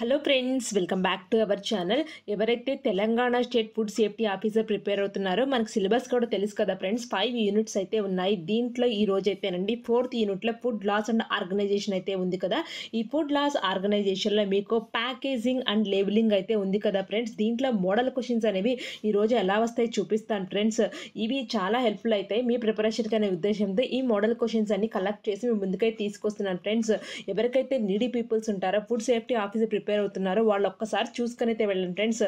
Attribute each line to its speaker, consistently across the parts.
Speaker 1: Hello friends welcome back to our channel ఎవరైతే Telangana state food safety officer prepare అవుతున్నారో మనకు syllabus కూడా తెలుసు కదా ఫ్రెండ్స్ ఫైవ్ యూనిట్స్ అయితే ఉన్నాయి దీంట్లో ఈ రోజు అయితేనండి ఫోర్త్ యూనిట్లో ఫుడ్ లాస్ అండ్ ఆర్గనైజేషన్ అయితే ఉంది కదా ఈ ఫుడ్ లాస్ ఆర్గనైజేషన్లో మీకు ప్యాకేజింగ్ అండ్ లేబులింగ్ అయితే ఉంది కదా ఫ్రెండ్స్ దీంట్లో మోడల్ క్వశ్చన్స్ అనేవి ఈ రోజు ఎలా వస్తాయి చూపిస్తాను ఫ్రెండ్స్ ఇవి చాలా హెల్ప్ఫుల్ అవుతాయి మీ ప్రిపరేషన్కి అనే ఉద్దేశంతో ఈ మోడల్ క్వశ్చన్స్ అన్ని కలెక్ట్ చేసి మేము ముందుకై తీసుకొస్తున్నాను ఫ్రెండ్స్ ఎవరికైతే నీడీ పీపుల్స్ ఉంటారో food safety officer prepare prepare అవుతున్నారో వాళ్ళు ఒక్కసారి చూసుకొని అయితే వెళ్ళండి ఫ్రెండ్స్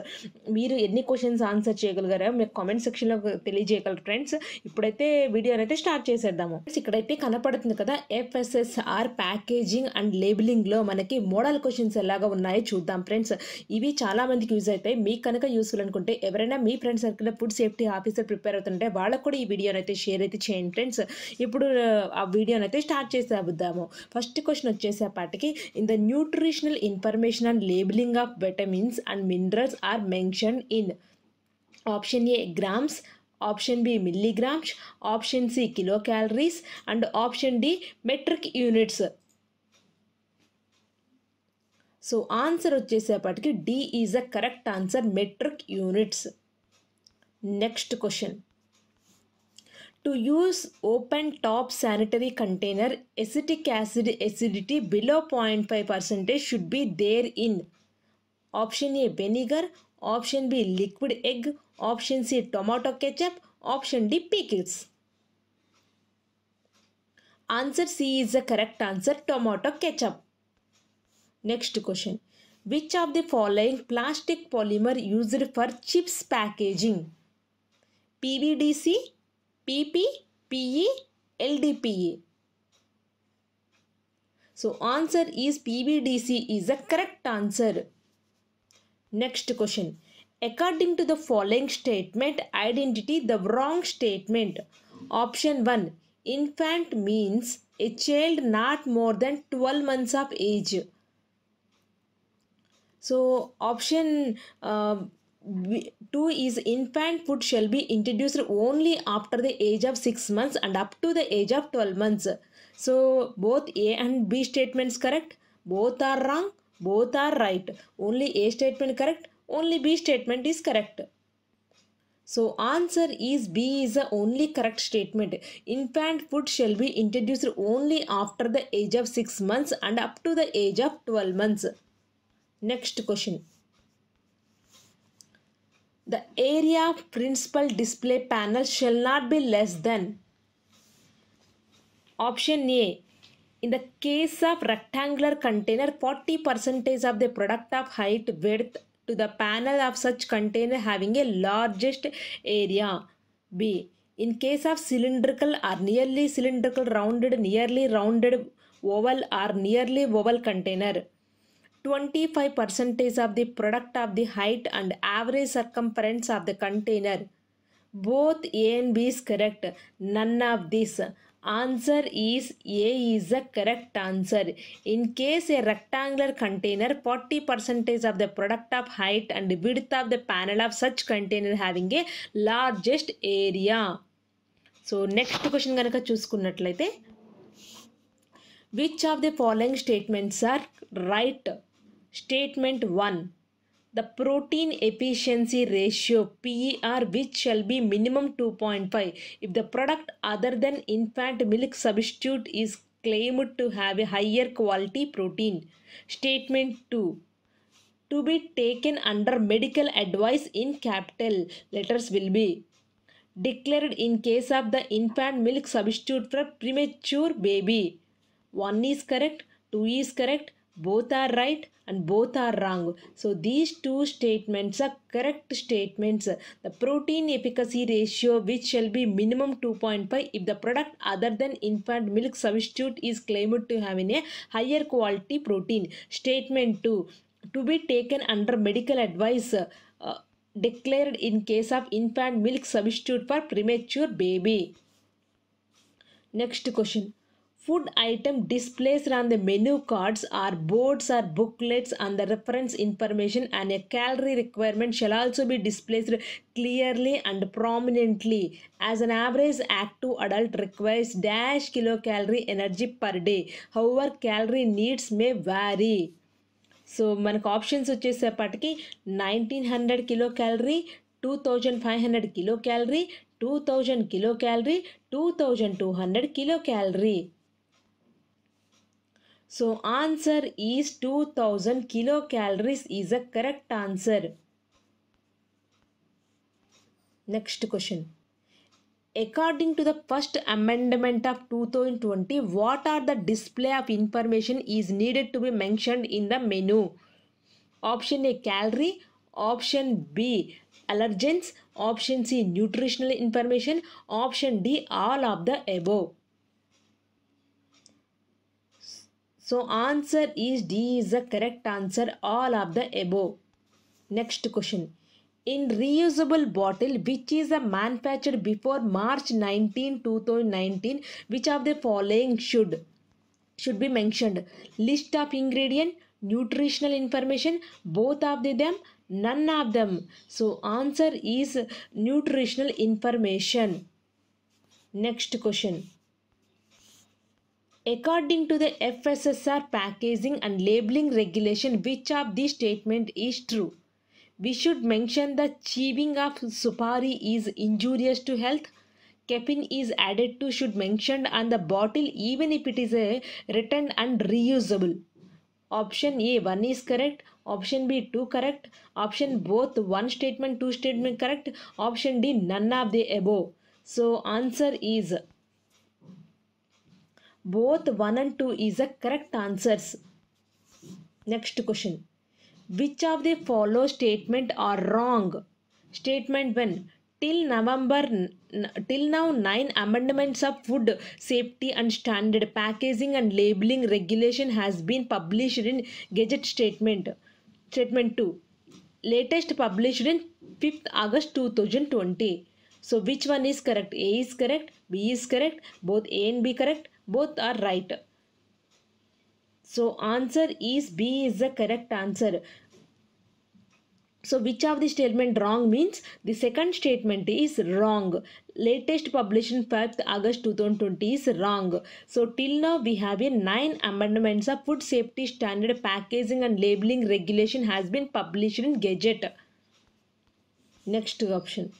Speaker 1: మీరు ఎన్ని క్వశ్చన్స్ ఆన్సర్ చేయగలిగారో మీకు కామెంట్ సెక్షన్లో తెలియజేయగలరు ఫ్రెండ్స్ ఇప్పుడైతే వీడియో అయితే స్టార్ట్ చేసేద్దాము ఇక్కడైతే కనపడుతుంది కదా ఎఫ్ఎస్ఎస్ఆర్ ప్యాకేజింగ్ అండ్ లేబిలింగ్లో మనకి మోడల్ క్వశ్చన్స్ ఎలాగా ఉన్నాయో చూద్దాం ఫ్రెండ్స్ ఇవి చాలా మందికి యూజ్ అవుతాయి మీకు కనుక యూస్ఫుల్ అనుకుంటే ఎవరైనా మీ ఫ్రెండ్స్ సర్కిల్లో ఫుడ్ సేఫ్టీ ఆఫీసర్ ప్రిపేర్ అవుతుంటే వాళ్ళకు కూడా ఈ వీడియోని అయితే షేర్ అయితే చేయండి ఫ్రెండ్స్ ఇప్పుడు ఆ వీడియోని అయితే స్టార్ట్ చేసేద్దాము ఫస్ట్ క్వశ్చన్ వచ్చేసేపాటికి in the nutritional information and labeling of vitamins and minerals are mentioned in option A grams option B milligrams option C kilocalories and option D metric units so answer వచ్చేసేపటికి d is a correct answer metric units next question To use open top sanitary container, acetic acid acidity below 0.5 percentage should be there in option A vinegar, option B liquid egg, option C tomato ketchup, option D pickles. Answer C is the correct answer tomato ketchup. Next question. Which of the following plastic polymer used for chips packaging? PVDC, PP, PE, LDPE. So answer is PBDC is a correct answer. Next question. According to the following statement, identity the wrong statement. Option 1. Infant means a child not more than 12 months of age. So option uh, 2 is infant food shall be introduced only after the age of 6 months and up to the age of 12 months. So both A and B statements correct. Both are wrong. Both are right. Only A statement correct. Only B statement is correct. So answer is B is the only correct statement. Infant food shall be introduced only after the age of 6 months and up to the age of 12 months. Next question the area of principal display panel shall not be less than option A in the case of rectangular container 40 percentage of the product of height width to the panel of such container having a largest area B in case of cylindrical or nearly cylindrical rounded nearly rounded oval or nearly oval container twenty five percentage of the product of the height and average circumference of the container both A and B's correct none of this answer is A is the correct answer in case a rectangular container forty percentage of the product of height and width of the panel of such container having a largest area so next question కనుక చూసుకున్నట్లయితే which of the following statements are right Statement 1. The protein efficiency ratio PER which shall be minimum 2.5 if the product other than infant milk substitute is claimed to have a higher quality protein. Statement 2 to be taken under medical advice in capital letters will be declared in case of the infant milk substitute for premature baby. 1 is correct, 2 is correct, both are right, and both are wrong. So these two statements are correct statements. The protein efficacy ratio which shall be minimum 2.5 if the product other than infant milk substitute is claimed to have a higher quality protein. Statement 2. To be taken under medical advice. Uh, declared in case of infant milk substitute for premature baby. Next question. Food item displays on the menu cards or boards or booklets on the reference information and a calorie requirement shall also be displaced clearly and prominently as an average active adult requires dash kilo calorie energy per day however calorie needs may vary so మనకు options వచ్చేసేపటికి nineteen hundred kilo calorie two thousand five hundred kilo calorie two thousand kilo calorie two thousand two hundred kilo calorie So answer is 2000 kilocalories is a correct answer. Next question. According to the first amendment of 2020, what are the display of information is needed to be mentioned in the menu? Option A calorie, option B allergens, option C nutritional information, option D all of the above. So answer is D is the correct answer all of the above. Next question. In reusable bottle which is manufactured before March 19, 2019 which of the following should should be mentioned list of ingredient nutritional information both of them none of them so answer is nutritional information next question According to the FSSR packaging and labeling regulation, which of these statements is true? We should mention that chewing of supari is injurious to health. Caffeine is added to should mentioned on the bottle even if it is a written and reusable. Option A 1 is correct. Option B 2 correct. Option both 1 statement 2 statement correct. Option D none of the above. So answer is both 1 and 2 is a correct answers. Next question. Which of the follow statement are wrong? Statement when till November till now nine amendments of food safety and standard packaging and labeling regulation has been published in gazette statement statement 2 latest published in 5th august 2020 so which one is correct a is correct b is correct both a and b correct both are right. So answer is B is the correct answer. So which of the statement wrong means the second statement is wrong. Latest published in 5th August 2020 is wrong. So till now we have a 9 amendments of food safety standard packaging and labeling regulation has been published in Gazette. Next option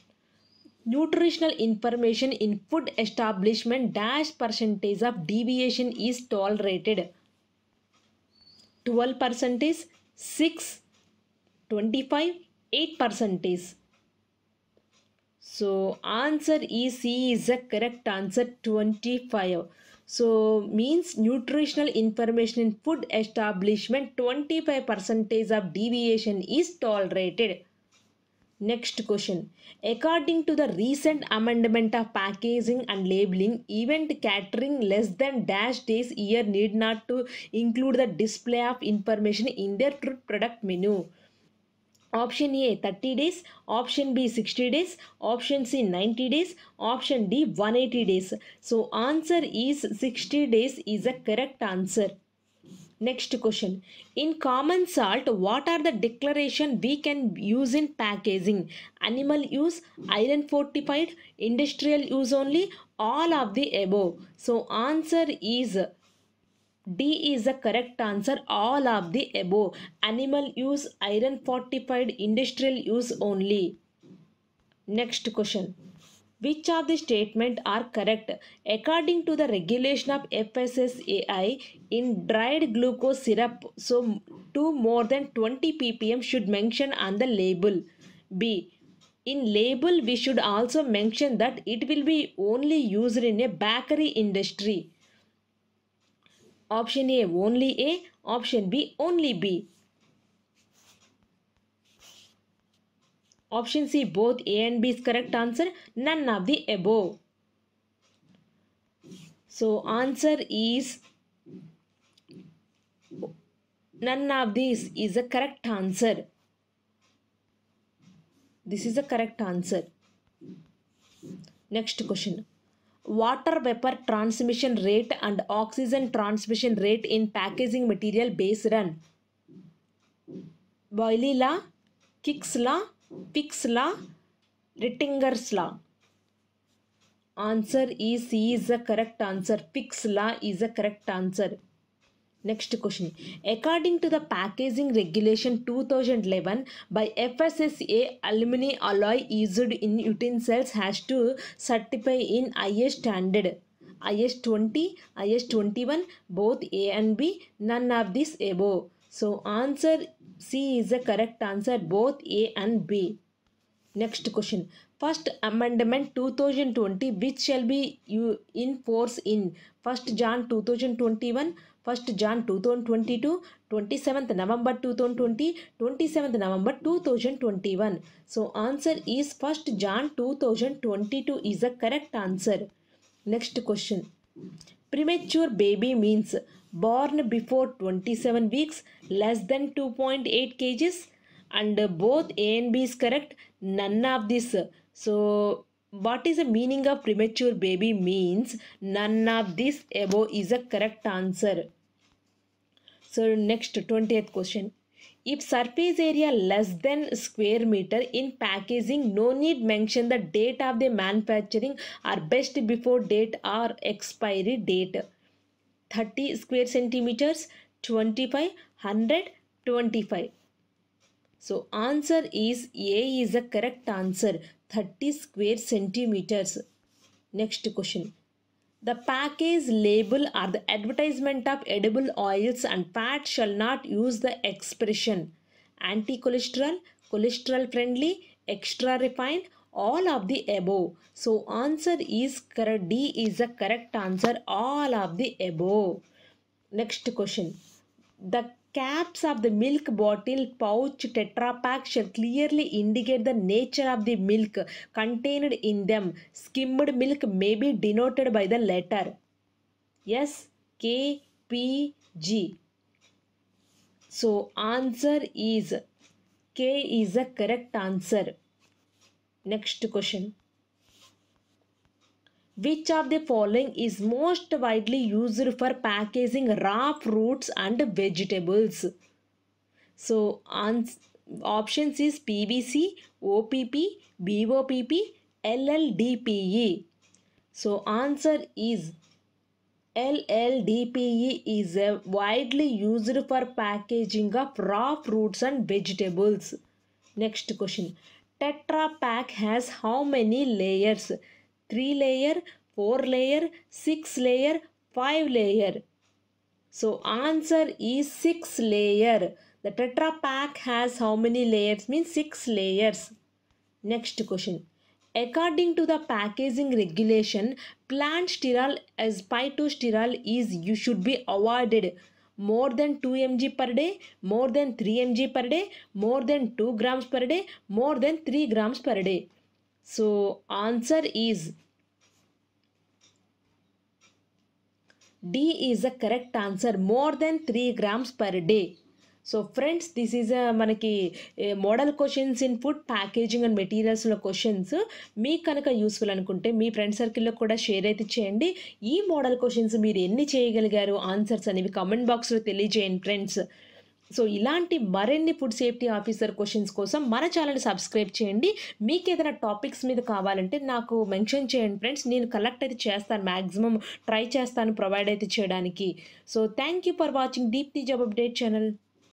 Speaker 1: nutritional information in food establishment dash percentage of deviation is tolerated 12 percent is 6 25 8 percent is so answer is C is the correct answer 25 so means nutritional information in food establishment 25 percentage of deviation is tolerated Next question. According to the recent amendment of packaging and labeling, event catering less than dash days year need not to include the display of information in their product menu. Option A 30 days, option B 60 days, option C 90 days, option D 180 days. So answer is 60 days is a correct answer. Next question. In common salt, what are the declaration we can use in packaging? Animal use, iron fortified, industrial use only, all of the above. So answer is D is the correct answer. All of the above. Animal use, iron fortified, industrial use only. Next question which of the statement are correct according to the regulation of FSSAI in dried glucose syrup so to more than 20 ppm should mention on the label B in label we should also mention that it will be only used in a bakery industry option A only A option B only B Option C, both A and B is correct answer. None of the above. So answer is none of these is a correct answer. This is a correct answer. Next question. Water vapor transmission rate and oxygen transmission rate in packaging material base run. Boyle Kicks Pick's law, Rittinger's law. Answer is C is the correct answer. Pick's law is the correct answer. Next question. According to the packaging regulation 2011 by FSSA, aluminium alloy used in utensils has to certify in IS standard. IS 20, IS 21, both A and B, none of this above. So answer C is the correct answer both A and B. Next question. First Amendment 2020 which shall be in force in 1st Jan 2021, 1st Jan 2022, 27th November 2020, 27th November 2021. So answer is 1st Jan 2022 is the correct answer. Next question. Premature baby means born before 27 weeks less than 2.8 kgs and both A and B is correct none of this so what is the meaning of premature baby means none of this above is a correct answer so next 20th question if surface area less than square meter in packaging, no need mention the date of the manufacturing or best before date or expiry date. 30 square centimeters twenty-five, hundred, twenty-five. so answer is a is the correct answer 30 square centimeters next question the package label or the advertisement of edible oils and fat shall not use the expression anti cholesterol cholesterol friendly extra refined all of the above. So answer is correct. D is the correct answer. All of the above. Next question. The caps of the milk bottle, pouch, tetra pack shall clearly indicate the nature of the milk contained in them. Skimmed milk may be denoted by the letter. Yes, K, P, G. So answer is K is the correct answer. Next question. Which of the following is most widely used for packaging raw fruits and vegetables? So, ans options is PVC, OPP, BOPP, LLDPE. So, answer is LLDPE is widely used for packaging of raw fruits and vegetables. Next question. Tetra pack has how many layers? 3 layer, 4 layer, 6 layer, 5 layer. So answer is 6 layer. The tetra pack has how many layers? Means 6 layers. Next question. According to the packaging regulation, plant sterile as phytosterol is you should be avoided more than 2 mg per day, more than 3 mg per day, more than 2 grams per day, more than 3 grams per day. So answer is D is the correct answer more than 3 grams per day. So friends this is మనకి model questions food packaging and మెటీరియల్స్లో questions మీకు కనుక useful అనుకుంటే మీ friend సర్కిల్లో కూడా share అయితే చేయండి ఈ మోడల్ క్వశ్చన్స్ మీరు ఎన్ని చేయగలిగారు ఆన్సర్స్ అనేవి కామెంట్ బాక్స్లో తెలియజేయండి ఫ్రెండ్స్ సో ఇలాంటి మరిన్ని ఫుడ్ సేఫ్టీ ఆఫీసర్ క్వశ్చన్స్ కోసం మన ఛానల్ సబ్స్క్రైబ్ చేయండి మీకు ఏదైనా టాపిక్స్ మీద కావాలంటే నాకు మెన్షన్ చేయండి ఫ్రెండ్స్ నేను కలెక్ట్ అయితే చేస్తాను మ్యాక్సిమం ట్రై చేస్తాను ప్రొవైడ్ అయితే చేయడానికి so thank you for watching Deepti job update channel